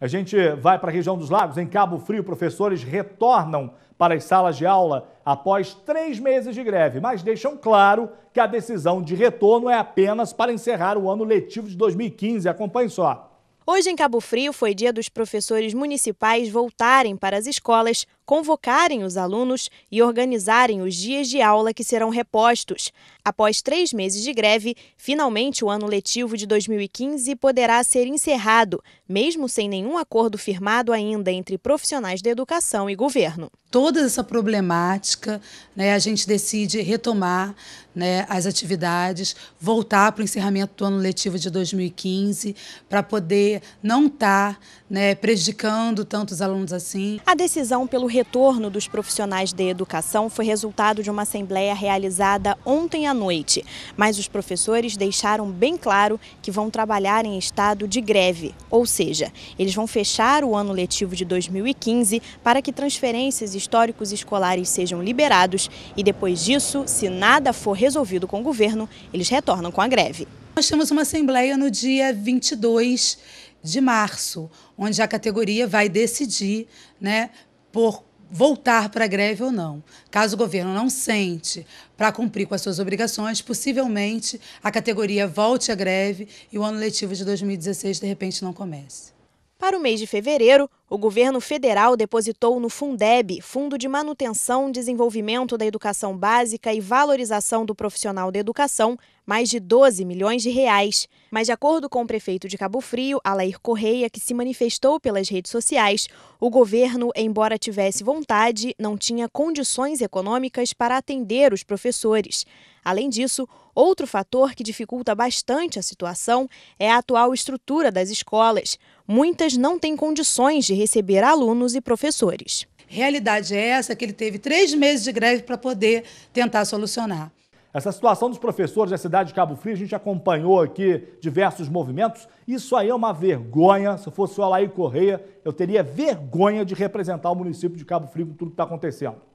A gente vai para a região dos lagos. Em Cabo Frio, professores retornam para as salas de aula após três meses de greve, mas deixam claro que a decisão de retorno é apenas para encerrar o ano letivo de 2015. Acompanhe só. Hoje em Cabo Frio foi dia dos professores municipais voltarem para as escolas convocarem os alunos e organizarem os dias de aula que serão repostos. Após três meses de greve, finalmente o ano letivo de 2015 poderá ser encerrado, mesmo sem nenhum acordo firmado ainda entre profissionais da educação e governo. Toda essa problemática, né, a gente decide retomar né, as atividades, voltar para o encerramento do ano letivo de 2015, para poder não estar tá, né, prejudicando tantos alunos assim. A decisão pelo retorno dos profissionais de educação foi resultado de uma assembleia realizada ontem à noite, mas os professores deixaram bem claro que vão trabalhar em estado de greve, ou seja, eles vão fechar o ano letivo de 2015 para que transferências históricos escolares sejam liberados e depois disso, se nada for resolvido com o governo, eles retornam com a greve. Nós temos uma assembleia no dia 22 de março, onde a categoria vai decidir, né, por voltar para a greve ou não. Caso o governo não sente para cumprir com as suas obrigações, possivelmente a categoria volte à greve e o ano letivo de 2016 de repente não comece. Para o mês de fevereiro, o governo federal depositou no Fundeb, Fundo de Manutenção, Desenvolvimento da Educação Básica e Valorização do Profissional da Educação, mais de 12 milhões de reais. Mas, de acordo com o prefeito de Cabo Frio, Alair Correia, que se manifestou pelas redes sociais, o governo, embora tivesse vontade, não tinha condições econômicas para atender os professores. Além disso, outro fator que dificulta bastante a situação é a atual estrutura das escolas. Muitas não têm condições de receber alunos e professores. Realidade é essa que ele teve três meses de greve para poder tentar solucionar. Essa situação dos professores da cidade de Cabo Frio, a gente acompanhou aqui diversos movimentos. Isso aí é uma vergonha. Se eu fosse o Alair Correia, eu teria vergonha de representar o município de Cabo Frio com tudo que está acontecendo.